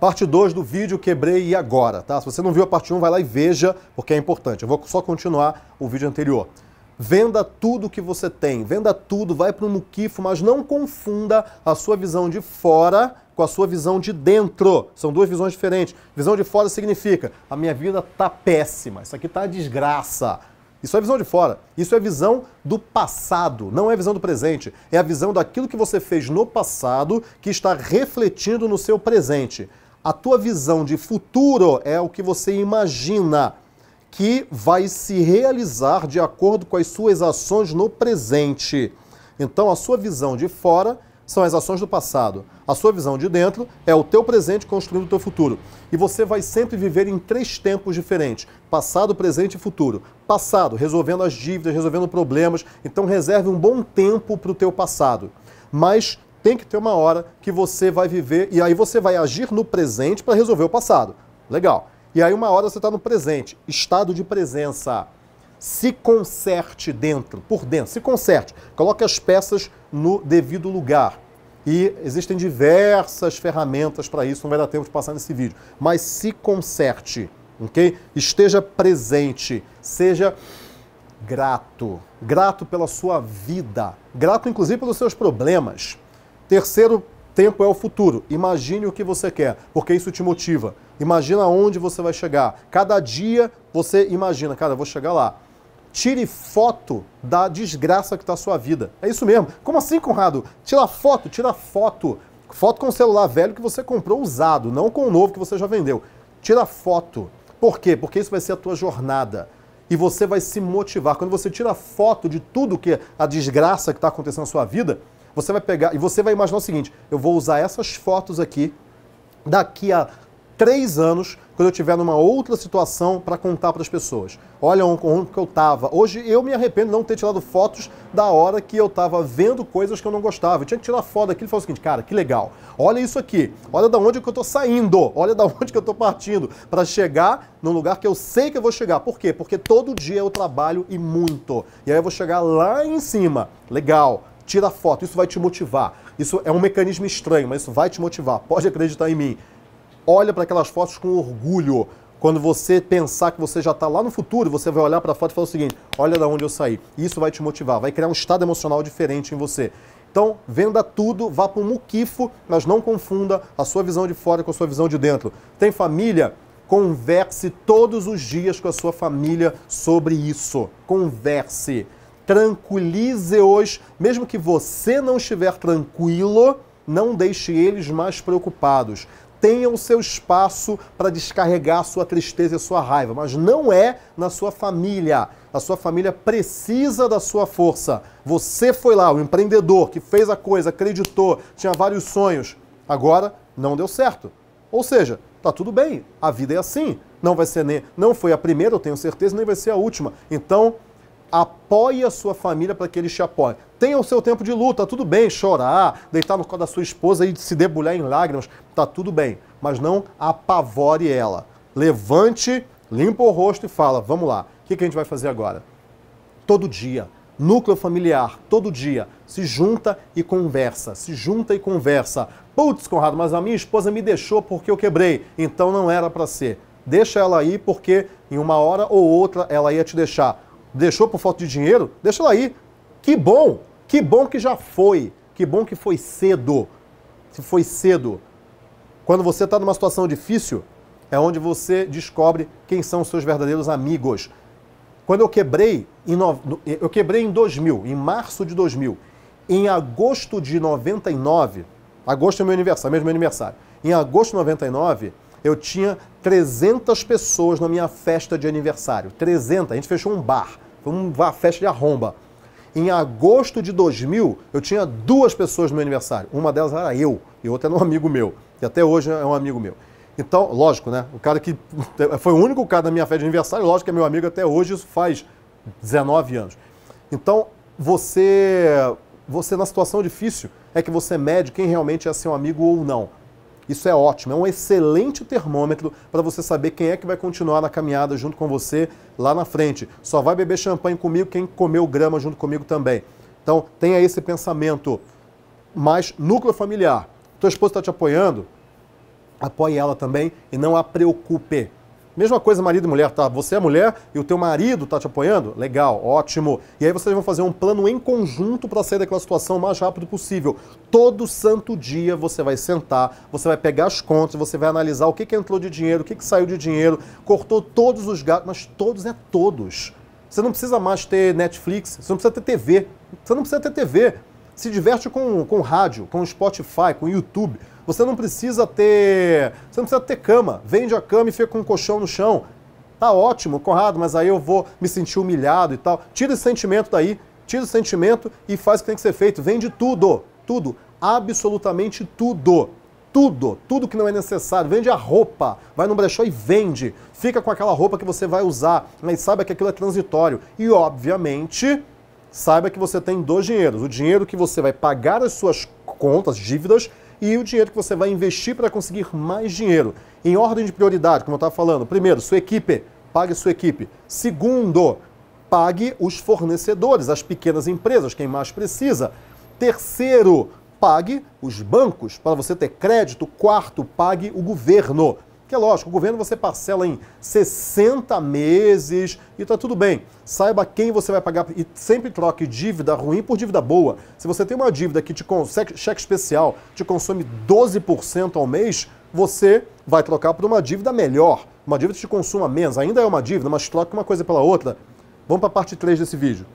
Parte 2 do vídeo Quebrei e Agora, tá? Se você não viu a parte 1, um, vai lá e veja, porque é importante. Eu vou só continuar o vídeo anterior. Venda tudo que você tem, venda tudo, vai para o muquifo, mas não confunda a sua visão de fora com a sua visão de dentro. São duas visões diferentes. Visão de fora significa a minha vida tá péssima, isso aqui tá desgraça. Isso é visão de fora. Isso é visão do passado, não é visão do presente. É a visão daquilo que você fez no passado que está refletindo no seu presente a tua visão de futuro é o que você imagina que vai se realizar de acordo com as suas ações no presente. Então, a sua visão de fora são as ações do passado. A sua visão de dentro é o teu presente construindo o teu futuro. E você vai sempre viver em três tempos diferentes: passado, presente e futuro. Passado, resolvendo as dívidas, resolvendo problemas. Então reserve um bom tempo para o teu passado. Mas tem que ter uma hora que você vai viver e aí você vai agir no presente para resolver o passado. Legal. E aí uma hora você está no presente, estado de presença. Se conserte dentro, por dentro, se conserte. Coloque as peças no devido lugar. E existem diversas ferramentas para isso, não vai dar tempo de passar nesse vídeo. Mas se conserte, ok? Esteja presente, seja grato. Grato pela sua vida, grato inclusive pelos seus problemas. Terceiro tempo é o futuro. Imagine o que você quer, porque isso te motiva. Imagina onde você vai chegar. Cada dia você imagina, cara, eu vou chegar lá. Tire foto da desgraça que está a sua vida. É isso mesmo. Como assim, Conrado? Tira foto, tira foto. Foto com o celular velho que você comprou usado, não com o novo que você já vendeu. Tira foto. Por quê? Porque isso vai ser a tua jornada. E você vai se motivar. Quando você tira foto de tudo que é a desgraça que está acontecendo na sua vida, você vai pegar e você vai imaginar o seguinte: eu vou usar essas fotos aqui daqui a três anos, quando eu estiver numa outra situação para contar para as pessoas. Olha onde que eu estava. Hoje eu me arrependo de não ter tirado fotos da hora que eu estava vendo coisas que eu não gostava. Eu tinha que tirar foto daquilo e falar o seguinte, cara, que legal. Olha isso aqui. Olha da onde que eu estou saindo. Olha da onde que eu estou partindo para chegar no lugar que eu sei que eu vou chegar. Por quê? Porque todo dia eu trabalho e muito. E aí eu vou chegar lá em cima. Legal tira foto, isso vai te motivar. Isso é um mecanismo estranho, mas isso vai te motivar. Pode acreditar em mim. Olha para aquelas fotos com orgulho. Quando você pensar que você já está lá no futuro, você vai olhar para a foto e falar o seguinte: olha da onde eu saí. Isso vai te motivar, vai criar um estado emocional diferente em você. Então, venda tudo, vá para o muquifo, mas não confunda a sua visão de fora com a sua visão de dentro. Tem família? Converse todos os dias com a sua família sobre isso. Converse tranquilize-os, mesmo que você não estiver tranquilo, não deixe eles mais preocupados. Tenha o seu espaço para descarregar sua tristeza e sua raiva, mas não é na sua família. A sua família precisa da sua força. Você foi lá, o empreendedor que fez a coisa, acreditou, tinha vários sonhos. Agora não deu certo. Ou seja, tá tudo bem, a vida é assim. Não vai ser nem, não foi a primeira, eu tenho certeza, nem vai ser a última. Então, Apoie a sua família para que eles te apoiem. Tenha o seu tempo de luta, tudo bem chorar, deitar no colo da sua esposa e se debulhar em lágrimas, tá tudo bem, mas não apavore ela. Levante, limpa o rosto e fala: vamos lá, o que, que a gente vai fazer agora? Todo dia, núcleo familiar, todo dia, se junta e conversa, se junta e conversa. Putz, Conrado, mas a minha esposa me deixou porque eu quebrei, então não era para ser. Deixa ela aí porque em uma hora ou outra ela ia te deixar deixou por falta de dinheiro, deixa ela aí. Que bom, que bom que já foi, que bom que foi cedo. Se foi cedo. Quando você está numa situação difícil, é onde você descobre quem são os seus verdadeiros amigos. Quando eu quebrei, em no... eu quebrei em 2000, em março de 2000. Em agosto de 99, agosto é meu aniversário, mesmo meu aniversário. Em agosto de 99, eu tinha 300 pessoas na minha festa de aniversário. 300, a gente fechou um bar, foi uma festa de arromba. Em agosto de 2000, eu tinha duas pessoas no meu aniversário. Uma delas era eu e outra era um amigo meu, que até hoje é um amigo meu. Então, lógico, né? O cara que foi o único cara da minha festa de aniversário, lógico que é meu amigo até hoje, isso faz 19 anos. Então, você, você na situação difícil é que você mede quem realmente é seu amigo ou não. Isso é ótimo, é um excelente termômetro para você saber quem é que vai continuar na caminhada junto com você lá na frente. Só vai beber champanhe comigo quem comeu grama junto comigo também. Então, tenha esse pensamento mais núcleo familiar. Tua esposa está te apoiando? Apoie ela também e não a preocupe. Mesma coisa marido e mulher, tá? Você é mulher e o teu marido tá te apoiando? Legal, ótimo. E aí vocês vão fazer um plano em conjunto para sair daquela situação o mais rápido possível. Todo santo dia você vai sentar, você vai pegar as contas, você vai analisar o que, que entrou de dinheiro, o que, que saiu de dinheiro, cortou todos os gastos, mas todos é todos. Você não precisa mais ter Netflix, você não precisa ter TV, você não precisa ter TV. Se diverte com, com rádio, com Spotify, com YouTube. Você não precisa ter. Você não precisa ter cama. Vende a cama e fica com um colchão no chão. Tá ótimo, Conrado, mas aí eu vou me sentir humilhado e tal. Tira esse sentimento daí, tira o sentimento e faz o que tem que ser feito. Vende tudo, tudo, absolutamente tudo tudo, tudo que não é necessário. Vende a roupa, vai no brechó e vende. Fica com aquela roupa que você vai usar, mas saiba que aquilo é transitório. E, obviamente, saiba que você tem dois dinheiros: o dinheiro que você vai pagar as suas contas, dívidas, e o dinheiro que você vai investir para conseguir mais dinheiro. Em ordem de prioridade, como eu estava falando, primeiro, sua equipe, pague sua equipe. Segundo, pague os fornecedores, as pequenas empresas, quem mais precisa. Terceiro, pague os bancos para você ter crédito. Quarto, pague o governo. Que é lógico, o governo você parcela em 60 meses e tá tudo bem. Saiba quem você vai pagar e sempre troque dívida ruim por dívida boa. Se você tem uma dívida que te cheque especial, te consome 12% ao mês, você vai trocar por uma dívida melhor, uma dívida que te consuma menos. Ainda é uma dívida, mas troca uma coisa pela outra. Vamos para a parte 3 desse vídeo.